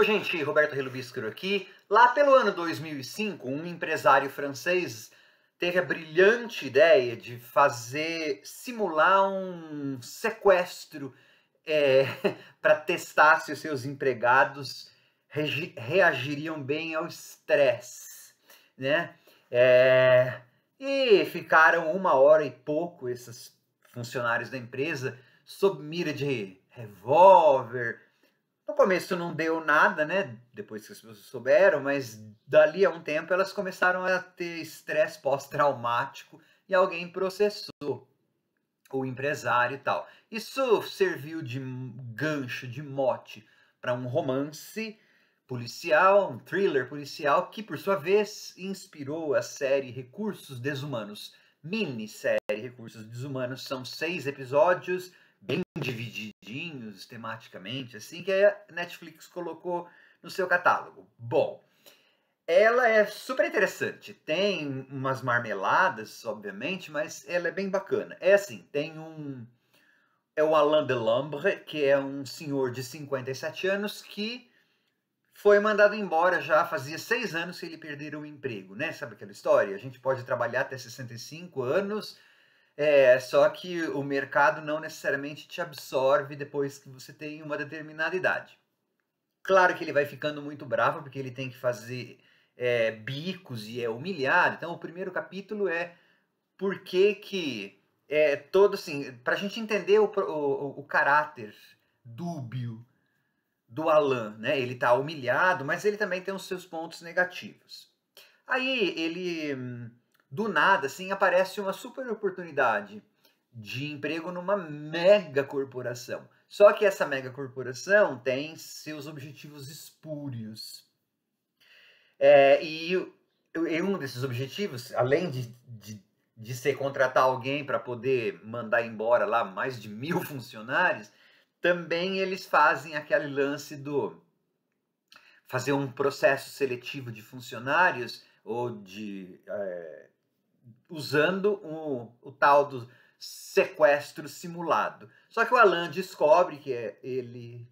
Oi, gente, Roberto Relubiscro aqui. Lá pelo ano 2005, um empresário francês teve a brilhante ideia de fazer simular um sequestro é, para testar se os seus empregados reagiriam bem ao estresse, né? É, e ficaram uma hora e pouco esses funcionários da empresa sob mira de revólver, no começo não deu nada, né? Depois que as pessoas souberam, mas dali a um tempo elas começaram a ter estresse pós-traumático e alguém processou o empresário e tal. Isso serviu de gancho, de mote para um romance policial, um thriller policial, que por sua vez inspirou a série Recursos Desumanos. Minissérie Recursos Desumanos são seis episódios bem divididos sistematicamente, tematicamente, assim que a Netflix colocou no seu catálogo. Bom, ela é super interessante. Tem umas marmeladas, obviamente, mas ela é bem bacana. É assim, tem um é o Alain Delambre, que é um senhor de 57 anos que foi mandado embora já fazia seis anos que ele perdera o emprego, né? Sabe aquela história? A gente pode trabalhar até 65 anos, é, só que o mercado não necessariamente te absorve depois que você tem uma determinada idade. Claro que ele vai ficando muito bravo, porque ele tem que fazer é, bicos e é humilhado. Então, o primeiro capítulo é por que que é todo assim, para a gente entender o, o, o caráter dúbio do Alan, né? Ele tá humilhado, mas ele também tem os seus pontos negativos. Aí ele hum, do nada, assim, aparece uma super oportunidade de emprego numa mega corporação. Só que essa mega corporação tem seus objetivos espúrios. É, e, e, um desses objetivos, além de, de, de ser contratar alguém para poder mandar embora lá mais de mil funcionários, também eles fazem aquele lance do fazer um processo seletivo de funcionários ou de é, usando o, o tal do sequestro simulado. Só que o Alan descobre que é, ele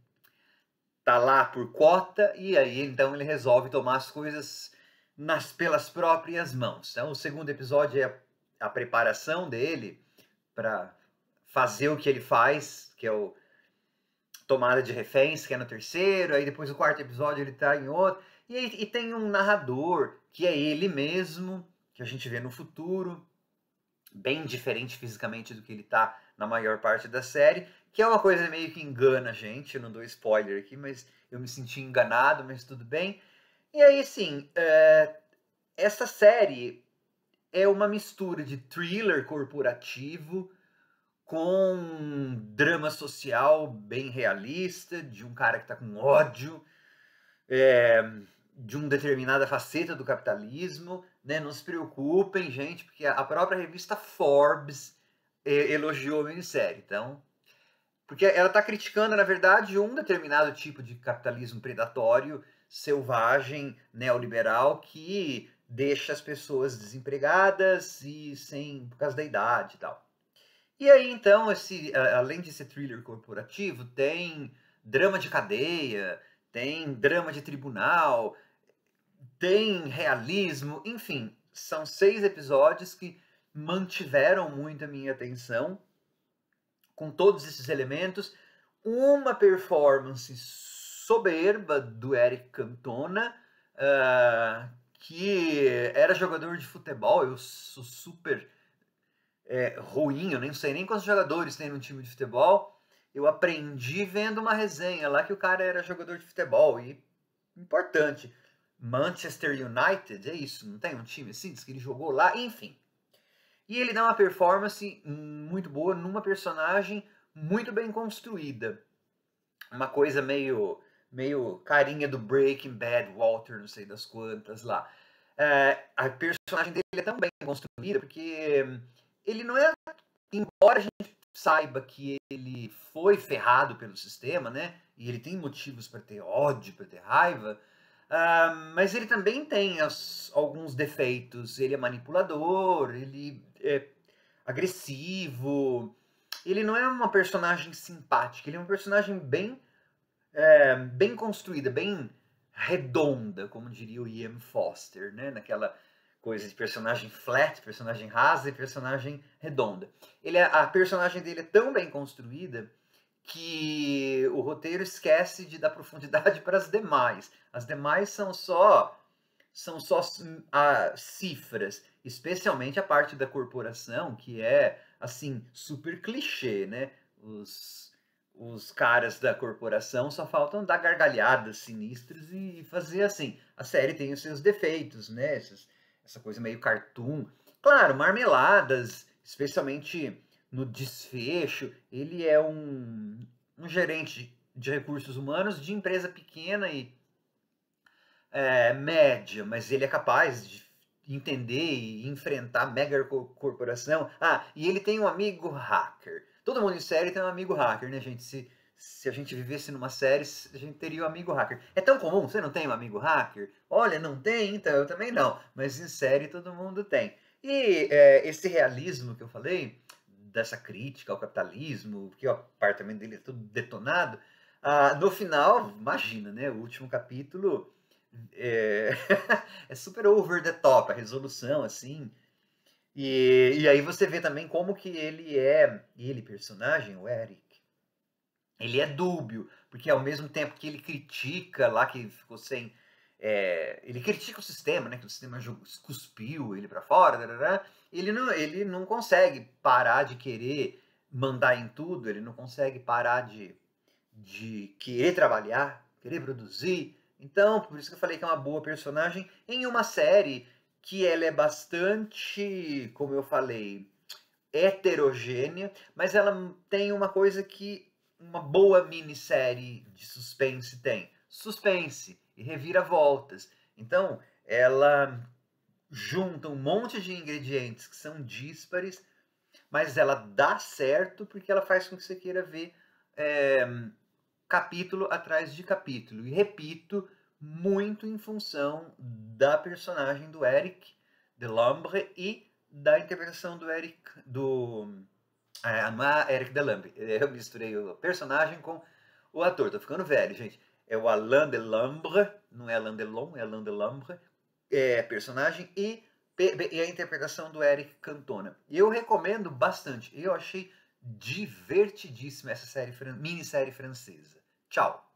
tá lá por cota e aí então ele resolve tomar as coisas nas pelas próprias mãos. Então, o segundo episódio é a, a preparação dele para fazer o que ele faz, que é o tomada de reféns, que é no terceiro, aí depois o quarto episódio ele tá em outro. E, e tem um narrador que é ele mesmo que a gente vê no futuro, bem diferente fisicamente do que ele tá na maior parte da série, que é uma coisa meio que engana a gente, eu não dou spoiler aqui, mas eu me senti enganado, mas tudo bem. E aí, sim, é... essa série é uma mistura de thriller corporativo com um drama social bem realista, de um cara que tá com ódio. É, de uma determinada faceta do capitalismo, né? Não se preocupem, gente, porque a própria revista Forbes eh, elogiou a minissérie. Então, porque ela está criticando, na verdade, um determinado tipo de capitalismo predatório, selvagem, neoliberal, que deixa as pessoas desempregadas e sem por causa da idade e tal. E aí, então, esse, além desse thriller corporativo, tem drama de cadeia, tem drama de tribunal, tem realismo, enfim, são seis episódios que mantiveram muito a minha atenção com todos esses elementos. Uma performance soberba do Eric Cantona, uh, que era jogador de futebol, eu sou super é, ruim, eu nem sei nem quantos jogadores tem no time de futebol. Eu aprendi vendo uma resenha lá que o cara era jogador de futebol e importante. Manchester United, é isso, não tem um time assim? Diz que ele jogou lá, enfim. E ele dá uma performance muito boa numa personagem muito bem construída. Uma coisa meio, meio carinha do Breaking Bad, Walter, não sei das quantas lá. É, a personagem dele é tão bem construída porque hum, ele não é. Embora a gente saiba que ele foi ferrado pelo sistema, né? E ele tem motivos para ter ódio, para ter raiva Uh, mas ele também tem as, alguns defeitos. Ele é manipulador, ele é agressivo. Ele não é uma personagem simpática, ele é uma personagem bem, é, bem construída, bem redonda, como diria o Ian Foster, né? Naquela coisa de personagem flat, personagem rasa e personagem redonda. Ele é, a personagem dele é tão bem construída que o roteiro esquece de dar profundidade para as demais. As demais são só são só ah, cifras, especialmente a parte da corporação, que é assim super clichê, né? Os, os caras da corporação só faltam dar gargalhadas sinistras e fazer assim. A série tem os seus defeitos, né? Essas, essa coisa meio cartoon. Claro, marmeladas, especialmente no desfecho, ele é um, um gerente de recursos humanos de empresa pequena e é, média, mas ele é capaz de entender e enfrentar mega corporação. Ah, e ele tem um amigo hacker. Todo mundo em série tem um amigo hacker, né, gente? Se, se a gente vivesse numa série, a gente teria um amigo hacker. É tão comum, você não tem um amigo hacker? Olha, não tem, então eu também não. Mas em série todo mundo tem. E é, esse realismo que eu falei, dessa crítica ao capitalismo, que o apartamento dele é tudo detonado. Ah, no final, imagina, né? O último capítulo é, é super over the top, a resolução, assim. E, e, aí você vê também como que ele é, ele personagem, o Eric, ele é dúbio, porque ao mesmo tempo que ele critica lá que ficou sem é, ele critica o sistema, né? Que o sistema cuspiu ele para fora, ele não, ele não consegue parar de querer mandar em tudo, ele não consegue parar de, de querer trabalhar, querer produzir. Então, por isso que eu falei que é uma boa personagem em uma série que ela é bastante, como eu falei, heterogênea, mas ela tem uma coisa que uma boa minissérie de suspense tem. Suspense e reviravoltas. Então, ela junta um monte de ingredientes que são díspares, mas ela dá certo porque ela faz com que você queira ver é, capítulo atrás de capítulo. E repito, muito em função da personagem do Eric Delambre e da interpretação do Eric do é Eric Delambre. Eu misturei o personagem com o ator. Tô ficando velho, gente é o Alain Delambre, não é Alain Delon, é Alain Delambre, é, personagem, e, e, a interpretação do Eric Cantona. Eu recomendo bastante, eu achei divertidíssima essa série, minissérie francesa. Tchau!